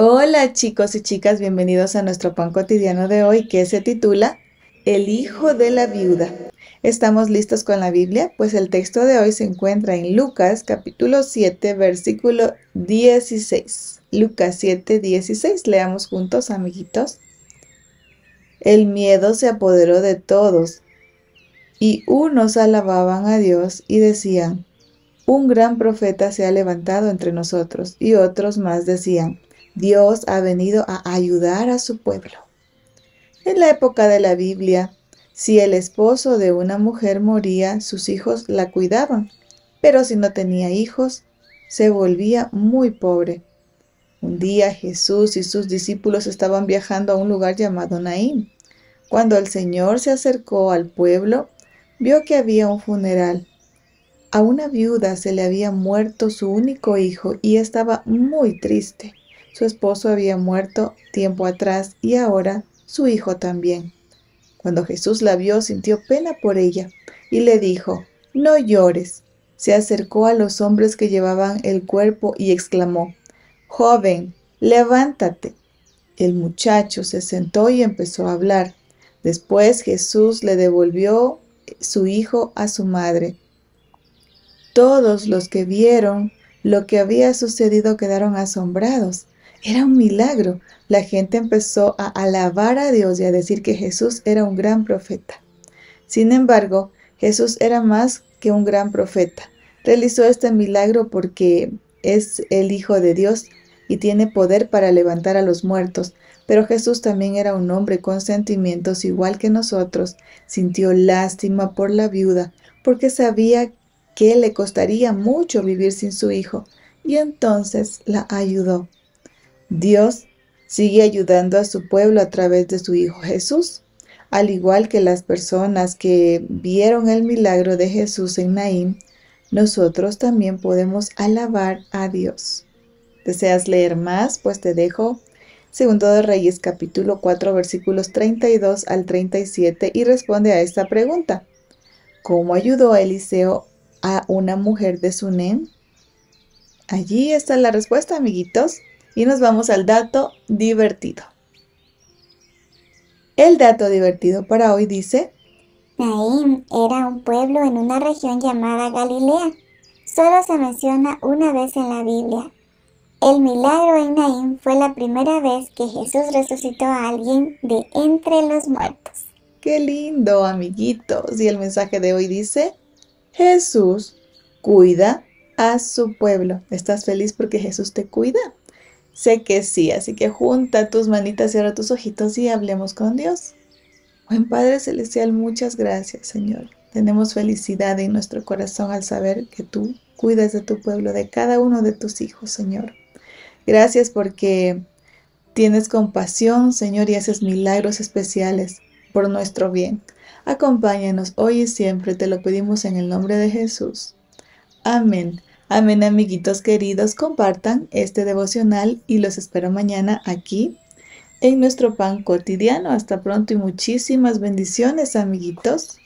Hola chicos y chicas, bienvenidos a nuestro pan cotidiano de hoy que se titula El Hijo de la Viuda. ¿Estamos listos con la Biblia? Pues el texto de hoy se encuentra en Lucas capítulo 7 versículo 16. Lucas 7, 16. Leamos juntos, amiguitos. El miedo se apoderó de todos y unos alababan a Dios y decían, un gran profeta se ha levantado entre nosotros y otros más decían, Dios ha venido a ayudar a su pueblo. En la época de la Biblia, si el esposo de una mujer moría, sus hijos la cuidaban, pero si no tenía hijos, se volvía muy pobre. Un día Jesús y sus discípulos estaban viajando a un lugar llamado Naín. Cuando el Señor se acercó al pueblo, vio que había un funeral. A una viuda se le había muerto su único hijo y estaba muy triste. Su esposo había muerto tiempo atrás y ahora su hijo también. Cuando Jesús la vio, sintió pena por ella y le dijo, No llores. Se acercó a los hombres que llevaban el cuerpo y exclamó, Joven, levántate. El muchacho se sentó y empezó a hablar. Después Jesús le devolvió su hijo a su madre. Todos los que vieron lo que había sucedido quedaron asombrados era un milagro. La gente empezó a alabar a Dios y a decir que Jesús era un gran profeta. Sin embargo, Jesús era más que un gran profeta. Realizó este milagro porque es el Hijo de Dios y tiene poder para levantar a los muertos. Pero Jesús también era un hombre con sentimientos igual que nosotros. Sintió lástima por la viuda porque sabía que le costaría mucho vivir sin su hijo y entonces la ayudó. Dios sigue ayudando a su pueblo a través de su Hijo Jesús, al igual que las personas que vieron el milagro de Jesús en Naín, nosotros también podemos alabar a Dios. ¿Deseas leer más? Pues te dejo Segundo de Reyes capítulo 4 versículos 32 al 37 y responde a esta pregunta. ¿Cómo ayudó Eliseo a una mujer de Sunem? Allí está la respuesta, amiguitos. Y nos vamos al dato divertido. El dato divertido para hoy dice... Naim era un pueblo en una región llamada Galilea. Solo se menciona una vez en la Biblia. El milagro en Naim fue la primera vez que Jesús resucitó a alguien de entre los muertos. ¡Qué lindo, amiguitos! Y el mensaje de hoy dice, Jesús cuida a su pueblo. ¿Estás feliz porque Jesús te cuida? Sé que sí, así que junta tus manitas, cierra tus ojitos y hablemos con Dios. Buen Padre Celestial, muchas gracias, Señor. Tenemos felicidad en nuestro corazón al saber que tú cuidas de tu pueblo, de cada uno de tus hijos, Señor. Gracias porque tienes compasión, Señor, y haces milagros especiales por nuestro bien. Acompáñanos hoy y siempre, te lo pedimos en el nombre de Jesús. Amén. Amén, amiguitos queridos, compartan este devocional y los espero mañana aquí en nuestro pan cotidiano. Hasta pronto y muchísimas bendiciones, amiguitos.